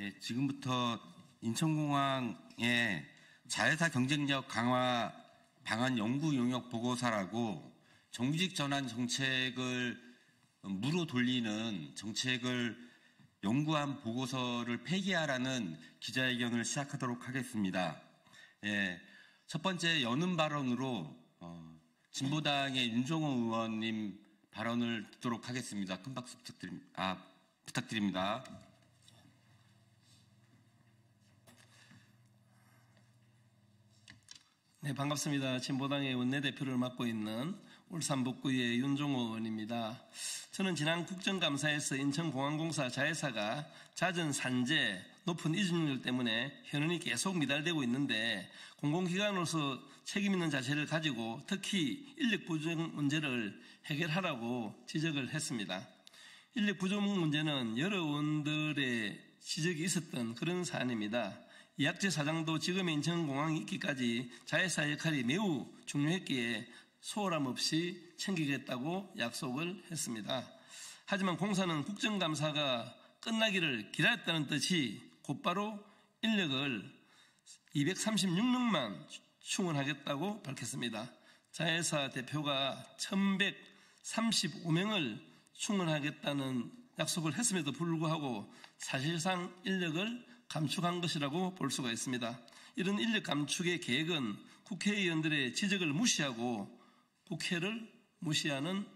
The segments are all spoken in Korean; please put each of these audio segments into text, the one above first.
예, 지금부터 인천공항의 자회사 경쟁력 강화 방안 연구 용역 보고서라고 정규직 전환 정책을 무로 돌리는 정책을 연구한 보고서를 폐기하라는 기자회견을 시작하도록 하겠습니다. 예, 첫 번째 여는 발언으로 어, 진보당의 윤종호 의원님 발언을 듣도록 하겠습니다. 큰 박수 부탁드립니다. 아, 부탁드립니다. 네, 반갑습니다. 진보당의 원내대표를 맡고 있는 울산북구의 윤종호 의원입니다. 저는 지난 국정감사에서 인천공항공사 자회사가 잦은 산재, 높은 이중률 때문에 현원이 계속 미달되고 있는데 공공기관으로서 책임있는 자세를 가지고 특히 인력 부족 문제를 해결하라고 지적을 했습니다. 인력 부족 문제는 여러 의원들의 지적이 있었던 그런 사안입니다. 이학재 사장도 지금의 인천공항이 있기까지 자회사 역할이 매우 중요했기에 소홀함 없이 챙기겠다고 약속을 했습니다. 하지만 공사는 국정감사가 끝나기를 기다렸다는 뜻이 곧바로 인력을 236명만 충원하겠다고 밝혔습니다. 자회사 대표가 1135명을 충원하겠다는 약속을 했음에도 불구하고 사실상 인력을 감축한 것이라고 볼 수가 있습니다. 이런 인력 감축의 계획은 국회의원들의 지적을 무시하고 국회를 무시하는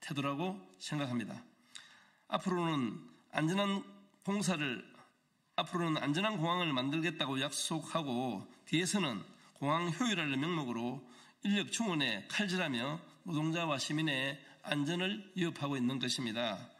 태도라고 생각합니다. 앞으로는 안전한 공사를 앞으로는 안전한 공항을 만들겠다고 약속하고 뒤에서는 공항 효율화를 명목으로 인력 충원에 칼질하며 노동자와 시민의 안전을 위협하고 있는 것입니다.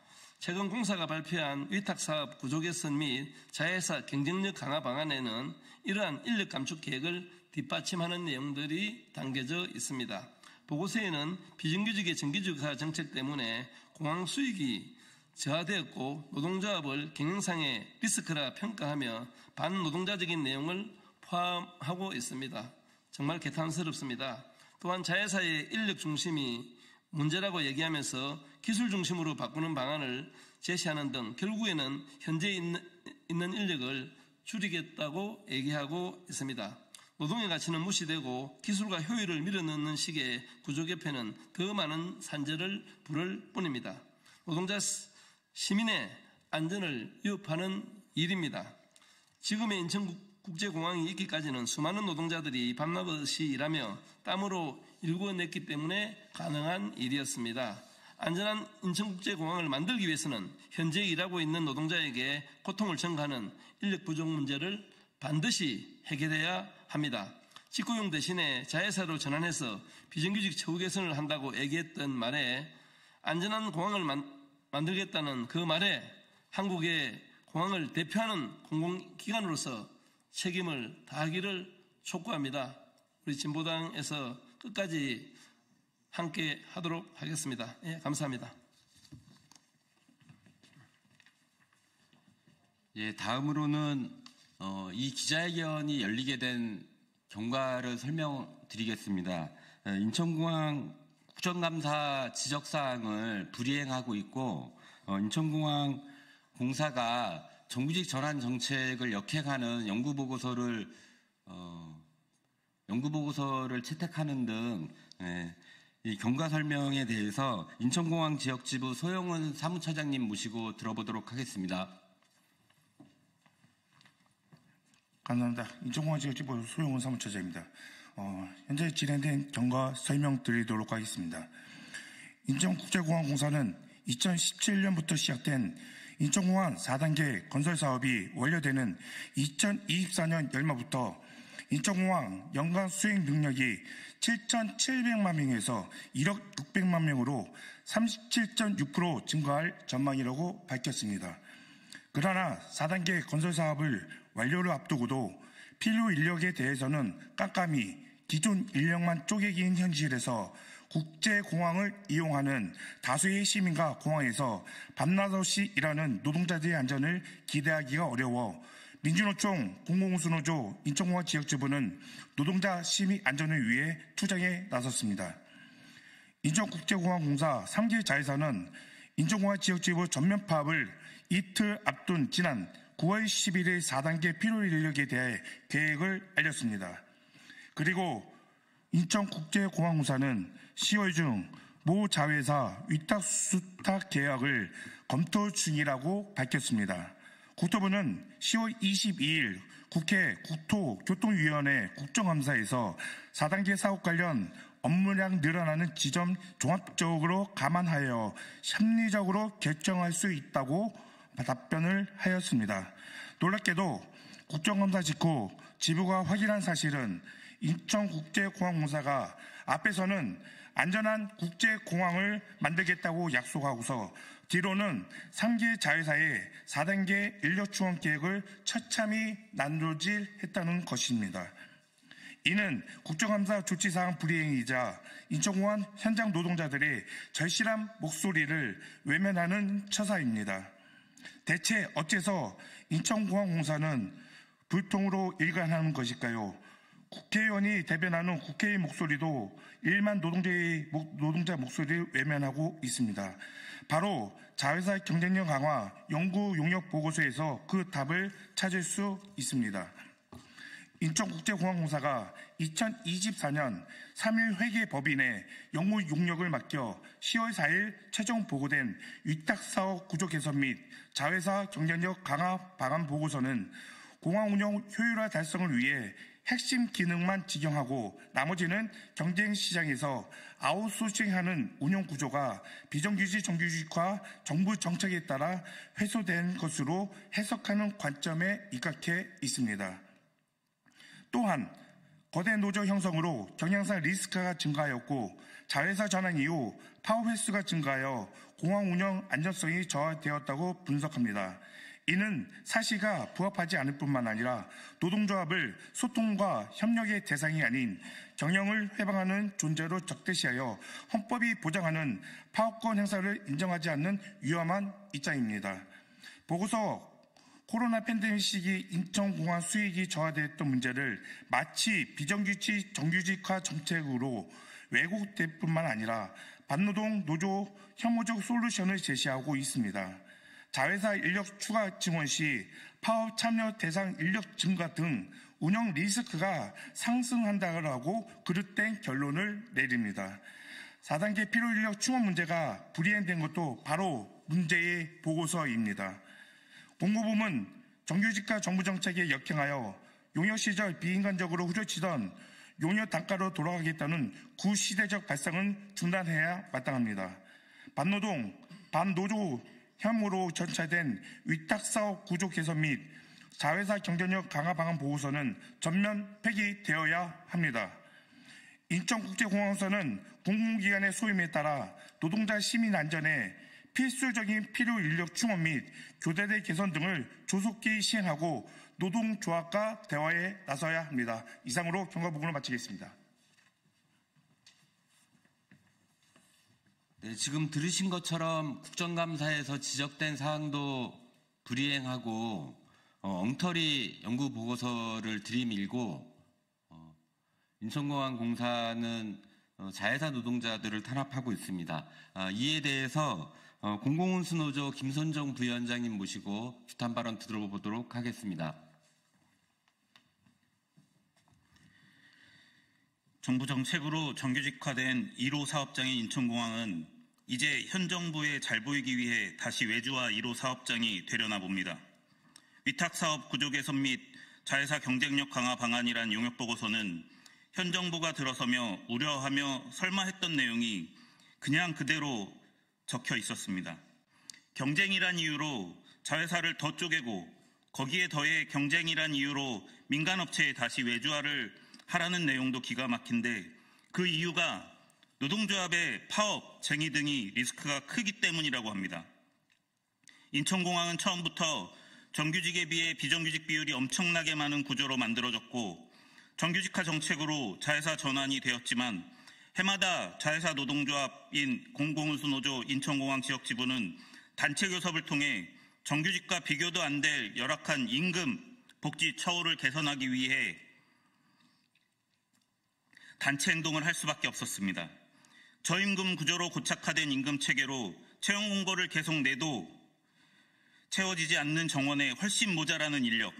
최근 공사가 발표한 위탁사업 구조 개선 및 자회사 경쟁력 강화 방안에는 이러한 인력 감축 계획을 뒷받침하는 내용들이 담겨져 있습니다. 보고서에는 비정규직의 정규직화 정책 때문에 공항 수익이 저하되었고 노동조합을 경영상의 리스크라 평가하며 반노동자적인 내용을 포함하고 있습니다. 정말 개탄스럽습니다. 또한 자회사의 인력 중심이 문제라고 얘기하면서 기술 중심으로 바꾸는 방안을 제시하는 등 결국에는 현재 있는, 인력을 줄이겠다고 얘기하고 있습니다. 노동의 가치는 무시되고 기술과 효율을 밀어넣는 식의 구조 개편은 더 많은 산재를 부를 뿐입니다. 노동자 시민의 안전을 위협하는 일입니다. 지금의 인천국제공항이 있기까지는 수많은 노동자들이 밤낮없이 일하며 땀으로 일궈냈기 때문에 가능한 일이었습니다. 안전한 인천국제공항을 만들기 위해서는 현재 일하고 있는 노동자에게 고통을 전가하는 인력 부족 문제를 반드시 해결해야 합니다. 직구용 대신에 자회사로 전환해서 비정규직 처우 개선을 한다고 얘기했던 말에 안전한 공항을 만, 들겠다는그 말에 한국의 공항을 대표하는 공공기관으로서 책임을 다하기를 촉구합니다. 우리 진보당에서 끝까지 함께 하도록 하겠습니다. 예, 감사합니다. 예, 다음으로는 어, 이 기자회견이 열리게 된 경과를 설명드리겠습니다. 어, 인천공항 국정감사 지적사항을 불이행하고 있고 어, 인천공항 공사가 정규직 전환 정책을 역행하는 연구보고서를 어, 연구보고서를 채택하는 등 예, 이 경과 설명에 대해서 인천공항 지역지부 소영은 사무처장님 모시고 들어보도록 하겠습니다. 감사합니다. 인천공항 지역지부 소영은 사무처장입니다. 어, 현재 진행된 경과 설명 드리도록 하겠습니다. 인천국제공항공사는 2017년부터 시작된 인천공항 4단계 건설 사업이 완료되는 2024년 연말부터 인천공항 연간 수행 능력이 7,700만 명에서 1억 600만 명으로 37.6% 증가할 전망이라고 밝혔습니다. 그러나 4단계 건설 사업을 완료를 앞두고도 필요 인력에 대해서는 깜깜이 기존 인력만 쪼개기인 현실에서 국제공항을 이용하는 다수의 시민과 공항에서 밤낮없이 일하는 노동자들의 안전을 기대하기가 어려워 민주노총 공공수노조 인천공항 지역지부는 노동자 심의 안전을 위해 투쟁에 나섰습니다. 인천국제공항공사 3기 자회사는 인천공항 지역지부 전면 파업을 이틀 앞둔 지난 9월 11일 4단계 필요 인력에 대해 계획을 알렸습니다. 그리고 인천국제공항공사는 10월 중 모 자회사 위탁 수탁 계약을 검토 중이라고 밝혔습니다. 국토부는 10월 22일 국회 국토교통위원회 국정감사에서 4단계 사업 관련 업무량 늘어나는 지점 종합적으로 감안하여 심리적으로 결정할 수 있다고 답변을 하였습니다. 놀랍게도 국정감사 직후 지부가 확인한 사실은 인천국제공항공사가 앞에서는 안전한 국제공항을 만들겠다고 약속하고서 뒤로는 3개 자회사의 4단계 인력 충원 계획을 처참히 난도질했다는 것입니다. 이는 국정감사 조치사항 불이행이자 인천공항 현장 노동자들의 절실한 목소리를 외면하는 처사입니다. 대체 어째서 인천공항공사는 불통으로 일관하는 것일까요? 국회의원이 대변하는 국회의 목소리도 1만 노동자의, 노동자 목소리를 외면하고 있습니다. 바로 자회사의 경쟁력 강화 연구 용역 보고서에서 그 답을 찾을 수 있습니다. 인천국제공항공사가 2024년 3일 회계 법인에 영무 용역을 맡겨 10월 4일 최종 보고된 위탁사업 구조 개선 및 자회사 경쟁력 강화 방안 보고서는 공항 운영 효율화 달성을 위해 핵심 기능만 직영하고 나머지는 경쟁 시장에서 아웃소싱하는 운영 구조가 비정규직 정규직화 정부 정책에 따라 회수된 것으로 해석하는 관점에 입각해 있습니다. 또한 거대 노조 형성으로 경영상 리스크가 증가하였고 자회사 전환 이후 파업 횟수가 증가하여 공항 운영 안전성이 저하되었다고 분석합니다. 이는 사시가 부합하지 않을 뿐만 아니라 노동조합을 소통과 협력의 대상이 아닌 경영을 회방하는 존재로 적대시하여 헌법이 보장하는 파업권 행사를 인정하지 않는 위험한 입장입니다. 보고서 코로나 팬데믹 시기 인천공항 수익이 저하되었던 문제를 마치 비정규직 정규직화 정책으로 외국 대 뿐만 아니라 반노동 노조 혐오적 솔루션을 제시하고 있습니다. 자회사 인력 추가 지원 시 파업 참여 대상 인력 증가 등 운영 리스크가 상승한다고 그릇된 결론을 내립니다. 4단계 필요 인력 충원 문제가 불이행된 것도 바로 문제의 보고서입니다. 공고부문 정규직과 정부 정책에 역행하여 용역 시절 비인간적으로 후려치던 용역 단가로 돌아가겠다는 구시대적 발상은 중단해야 마땅합니다. 반노동, 반노조 혐으로 전체된 위탁사업 구조 개선 및 자회사 경쟁력 강화 방안 보고서는 전면 폐기되어야 합니다. 인천국제공항선은 공공기관의 소임에 따라 노동자 시민 안전에 필수적인 필요 인력 충원 및 교대대 개선 등을 조속히 시행하고 노동조합과 대화에 나서야 합니다. 이상으로 경과 부분을 마치겠습니다. 네, 지금 들으신 것처럼 국정감사에서 지적된 사항도 불이행하고 어, 엉터리 연구 보고서를 들이밀고 어, 인천공항공사는 어, 자회사 노동자들을 탄압하고 있습니다. 아, 이에 대해서 어, 공공운수노조 김선정 부위원장님 모시고 규탄 발언 들어보도록 하겠습니다. 정부 정책으로 정규직화된 1호 사업장인 인천공항은 이제 현 정부에 잘 보이기 위해 다시 외주화 1호 사업장이 되려나 봅니다. 위탁사업 구조 개선 및 자회사 경쟁력 강화 방안이란 용역 보고서는 현 정부가 들어서며 우려하며 설마 했던 내용이 그냥 그대로 적혀 있었습니다. 경쟁이란 이유로 자회사를 더 쪼개고 거기에 더해 경쟁이란 이유로 민간업체에 다시 외주화를 하라는 내용도 기가 막힌데 그 이유가 노동조합의 파업, 쟁의 등이 리스크가 크기 때문이라고 합니다. 인천공항은 처음부터 정규직에 비해 비정규직 비율이 엄청나게 많은 구조로 만들어졌고 정규직화 정책으로 자회사 전환이 되었지만 해마다 자회사 노동조합인 공공운수노조 인천공항 지역 지부는 단체 교섭을 통해 정규직과 비교도 안 될 열악한 임금 복지 처우를 개선하기 위해 단체 행동을 할 수밖에 없었습니다. 저임금 구조로 고착화된 임금 체계로 채용 공고를 계속 내도 채워지지 않는 정원에 훨씬 모자라는 인력,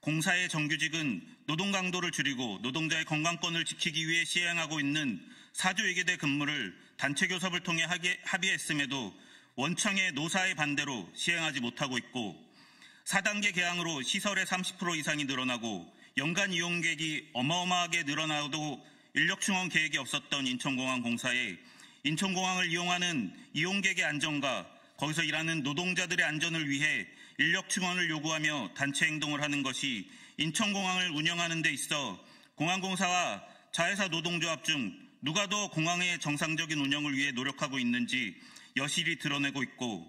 공사의 정규직은 노동 강도를 줄이고 노동자의 건강권을 지키기 위해 시행하고 있는 사조에계대 근무를 단체 교섭을 통해 합의했음에도 원청의 노사의 반대로 시행하지 못하고 있고 4단계 개항으로 시설의 30% 이상이 늘어나고 연간 이용객이 어마어마하게 늘어나도 인력충원 계획이 없었던 인천공항 공사에 인천공항을 이용하는 이용객의 안전과 거기서 일하는 노동자들의 안전을 위해 인력 충원을 요구하며 단체 행동을 하는 것이 인천공항을 운영하는 데 있어 공항공사와 자회사 노동조합 중 누가 더 공항의 정상적인 운영을 위해 노력하고 있는지 여실히 드러내고 있고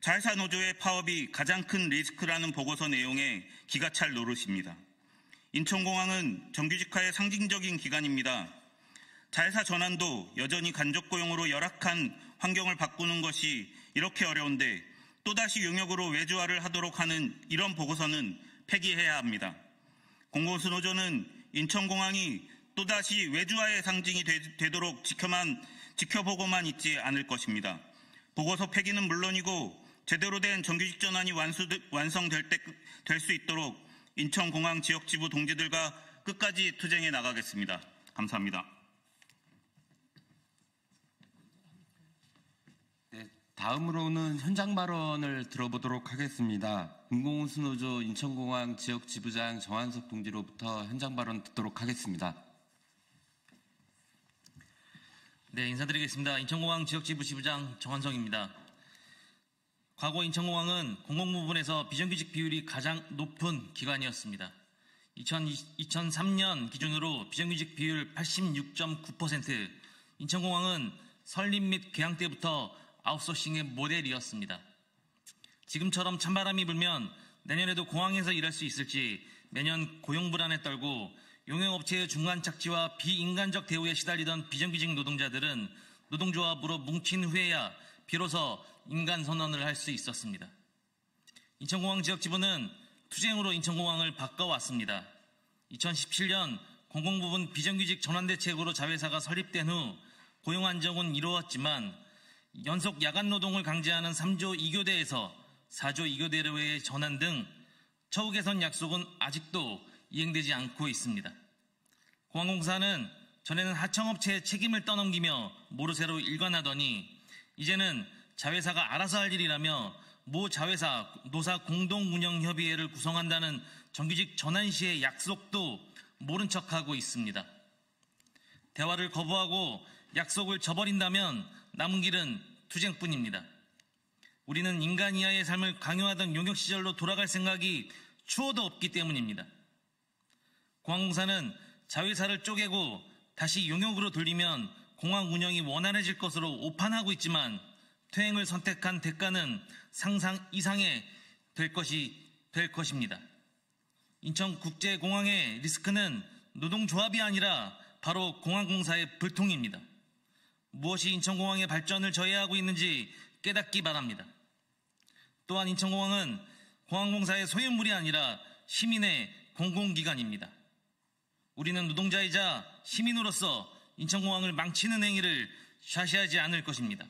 자회사 노조의 파업이 가장 큰 리스크라는 보고서 내용에 기가 찰 노릇입니다. 인천공항은 정규직화의 상징적인 기간입니다. 자회사 전환도 여전히 간접고용으로 열악한 환경을 바꾸는 것이 이렇게 어려운데 또다시 용역으로 외주화를 하도록 하는 이런 보고서는 폐기해야 합니다. 공고수 노조는 인천공항이 또다시 외주화의 상징이 되, 도록 지켜만, 지켜보고만 있지 않을 것입니다. 보고서 폐기는 물론이고 제대로 된 정규직 전환이 완수, 완성될 때, 될 수 있도록 인천공항 지역지부 동지들과 끝까지 투쟁해 나가겠습니다. 감사합니다. 네, 다음으로는 현장 발언을 들어보도록 하겠습니다. 인공호수노조 인천공항 지역지부장 정한석 동지로부터 현장 발언 듣도록 하겠습니다. 네, 인사드리겠습니다. 인천공항 지역지부 지부장 정한성입니다. 과거 인천공항은 공공부분에서 비정규직 비율이 가장 높은 기관이었습니다. 2003년 기준으로 비정규직 비율 86.9%, 인천공항은 설립 및 개항 때부터 아웃소싱의 모델이었습니다. 지금처럼 찬바람이 불면 내년에도 공항에서 일할 수 있을지 매년 고용 불안에 떨고 용역업체의 중간 착지와 비인간적 대우에 시달리던 비정규직 노동자들은 노동조합으로 뭉친 후에야 비로소 인간 선언을 할 수 있었습니다. 인천공항 지역 지부는 투쟁으로 인천공항을 바꿔왔습니다. 2017년 공공부분 비정규직 전환대책으로 자회사가 설립된 후 고용 안정은 이루었지만 연속 야간 노동을 강제하는 3조 2교대에서 4조 2교대로의 전환 등 처우 개선 약속은 아직도 이행되지 않고 있습니다. 공항공사는 전에는 하청업체의 책임을 떠넘기며 모르쇠로 일관하더니 이제는 자회사가 알아서 할 일이라며 모 자회사 노사 공동운영협의회를 구성한다는 정규직 전환 시의 약속도 모른 척하고 있습니다. 대화를 거부하고 약속을 저버린다면 남은 길은 투쟁뿐입니다. 우리는 인간 이하의 삶을 강요하던 용역 시절로 돌아갈 생각이 추호도 없기 때문입니다. 공항공사는 자회사를 쪼개고 다시 용역으로 돌리면 공항 운영이 원활해질 것으로 오판하고 있지만 퇴행을 선택한 대가는 상상 이상의 될 것이 될 것입니다. 인천국제공항의 리스크는 노동조합이 아니라 바로 공항공사의 불통입니다. 무엇이 인천공항의 발전을 저해하고 있는지 깨닫기 바랍니다. 또한 인천공항은 공항공사의 소유물이 아니라 시민의 공공기관입니다. 우리는 노동자이자 시민으로서 인천공항을 망치는 행위를 좌시하지 않을 것입니다.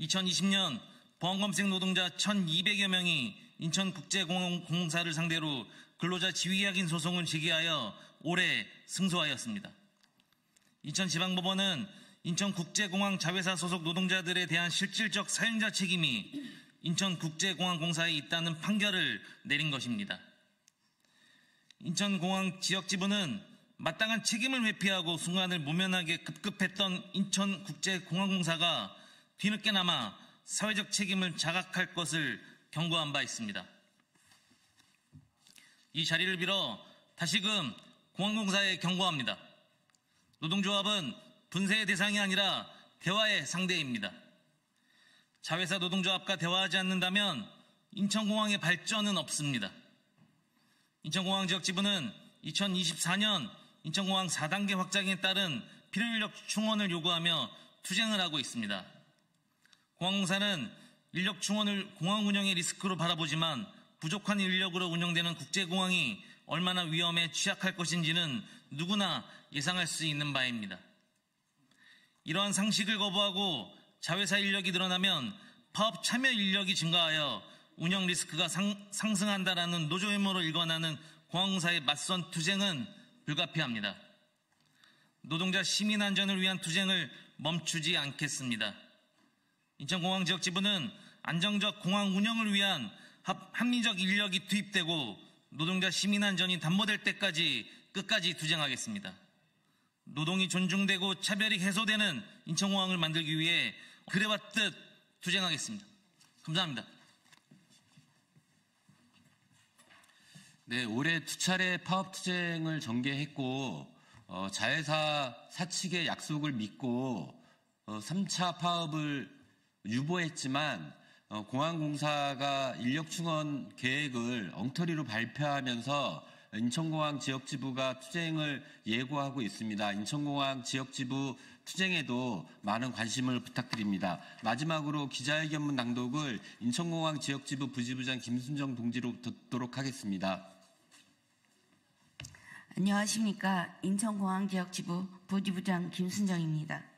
2020년 범검색 노동자 1,200여 명이 인천국제공사를 공 상대로 근로자 지위약인 소송을 제기하여 올해 승소하였습니다. 인천지방법원은 인천국제공항 자회사 소속 노동자들에 대한 실질적 사용자 책임이 인천국제공항공사에 있다는 판결을 내린 것입니다. 인천공항 지역지부는 마땅한 책임을 회피하고 순간을 모면하게 급급했던 인천국제공항공사가 뒤늦게나마 사회적 책임을 자각할 것을 경고한 바 있습니다. 이 자리를 빌어 다시금 공항공사에 경고합니다. 노동조합은 분쇄의 대상이 아니라 대화의 상대입니다. 자회사 노동조합과 대화하지 않는다면 인천공항의 발전은 없습니다. 인천공항 지역 지부는 2024년 인천공항 4단계 확장에 따른 필요인력 충원을 요구하며 투쟁을 하고 있습니다. 공항공사는 인력 충원을 공항 운영의 리스크로 바라보지만 부족한 인력으로 운영되는 국제공항이 얼마나 위험에 취약할 것인지는 누구나 예상할 수 있는 바입니다. 이러한 상식을 거부하고 자회사 인력이 늘어나면 파업 참여 인력이 증가하여 운영 리스크가 상, 상승한다라는 노조 의무로 일관하는 공항공사의 맞선 투쟁은 불가피합니다. 노동자 시민 안전을 위한 투쟁을 멈추지 않겠습니다. 인천공항 지역 지부는 안정적 공항 운영을 위한 합리적 인력이 투입되고 노동자 시민 안전이 담보될 때까지 끝까지 투쟁하겠습니다. 노동이 존중되고 차별이 해소되는 인천공항을 만들기 위해 그래왔듯 투쟁하겠습니다. 감사합니다. 네, 올해 두 차례 파업 투쟁을 전개했고 어, 자회사 사측의 약속을 믿고 어, 3차 파업을 유보했지만 어, 공항공사가 인력 충원 계획을 엉터리로 발표하면서 인천공항 지역지부가 투쟁을 예고하고 있습니다. 인천공항 지역지부 투쟁에도 많은 관심을 부탁드립니다. 마지막으로 기자회견문 낭독을 인천공항 지역지부 부지부장 김순정 동지로 듣도록 하겠습니다. 안녕하십니까. 인천공항 지역지부 부지부장 김순정입니다.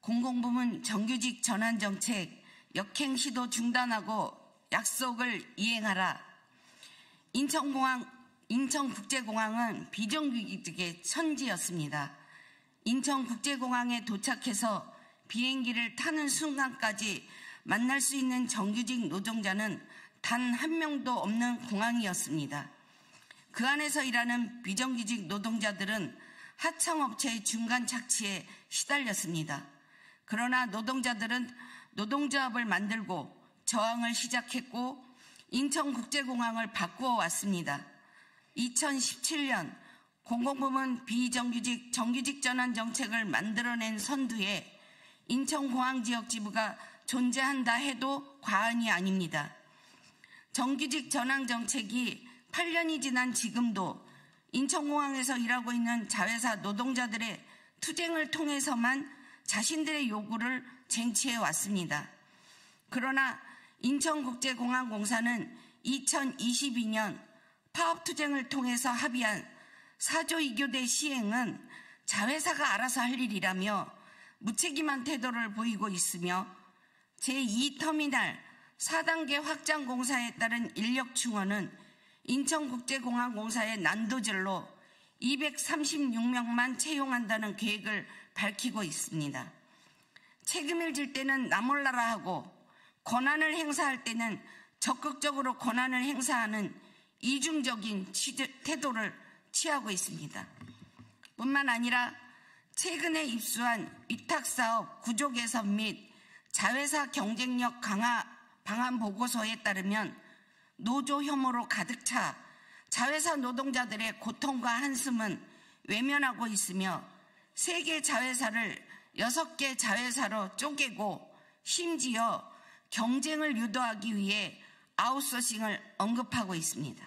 공공부문 정규직 전환 정책 역행 시도 중단하고 약속을 이행하라. 인천공항, 인천국제공항은 비정규직의 천지였습니다. 인천국제공항에 도착해서 비행기를 타는 순간까지 만날 수 있는 정규직 노동자는 단 한 명도 없는 공항이었습니다. 그 안에서 일하는 비정규직 노동자들은 하청업체의 중간 착취에 시달렸습니다. 그러나 노동자들은 노동조합을 만들고 저항을 시작했고 인천국제공항을 바꾸어 왔습니다. 2017년 공공부문 비정규직 정규직 전환 정책을 만들어낸 선두에 인천공항 지역 지부가 존재한다 해도 과언이 아닙니다. 정규직 전환 정책이 8년이 지난 지금도 인천공항에서 일하고 있는 자회사 노동자들의 투쟁을 통해서만 자신들의 요구를 쟁취해 왔습니다. 그러나 인천국제공항공사는 2022년 파업투쟁을 통해서 합의한 사조이교대 시행은 자회사가 알아서 할 일이라며 무책임한 태도를 보이고 있으며 제2터미널 4단계 확장 공사에 따른 인력 충원은 인천국제공항공사의 난도질로 236명만 채용한다는 계획을 밝히고 있습니다. 책임을 질 때는 나몰라라 하고 권한을 행사할 때는 적극적으로 권한을 행사하는 이중적인 태도를 취하고 있습니다. 뿐만 아니라 최근에 입수한 위탁사업 구조 개선 및 자회사 경쟁력 강화 방안 보고서에 따르면 노조 혐오로 가득 차 자회사 노동자들의 고통과 한숨은 외면하고 있으며 세개 자회사를 여섯 개 자회사로 쪼개고 심지어 경쟁을 유도하기 위해 아웃소싱을 언급하고 있습니다.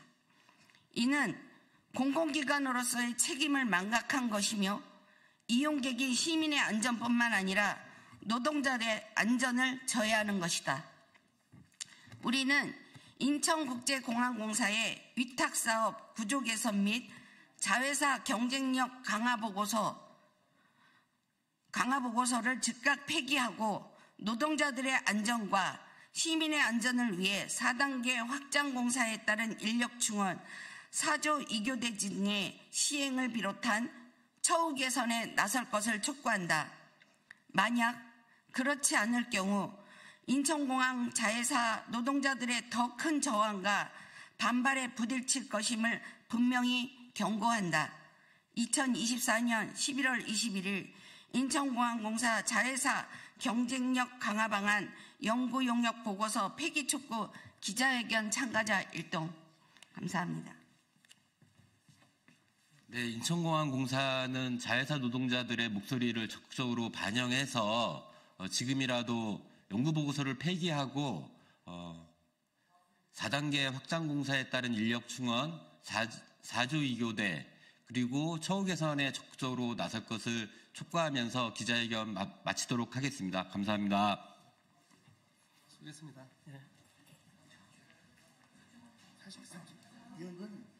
이는 공공기관으로서의 책임을 망각한 것이며 이용객이 시민의 안전뿐만 아니라 노동자의 안전을 저해하는 것이다. 우리는 인천국제공항공사의 위탁사업 구조 개선 및 자회사 경쟁력 강화 보고서 강화 보고서를 즉각 폐기하고 노동자들의 안전과 시민의 안전을 위해 4단계 확장 공사에 따른 인력 충원, 4조2교대진의 시행을 비롯한 처우 개선에 나설 것을 촉구한다. 만약 그렇지 않을 경우 인천공항 자회사 노동자들의 더 큰 저항과 반발에 부딪칠 것임을 분명히 경고한다. 2024년 11월 21일 인천공항공사 자회사 경쟁력 강화 방안 연구 용역 보고서 폐기 촉구 기자회견 참가자 일동 감사합니다. 네, 인천공항공사는 자회사 노동자들의 목소리를 적극적으로 반영해서 어, 지금이라도 연구보고서를 폐기하고 어, 4단계 확장공사에 따른 인력 충원, 4, 조 2교대, 그리고 처우 개선에 적극적으로 나설 것을 촉구하면서 기자회견 마, 치도록 하겠습니다. 감사합니다. 수고했습니다. 예. 43, 이건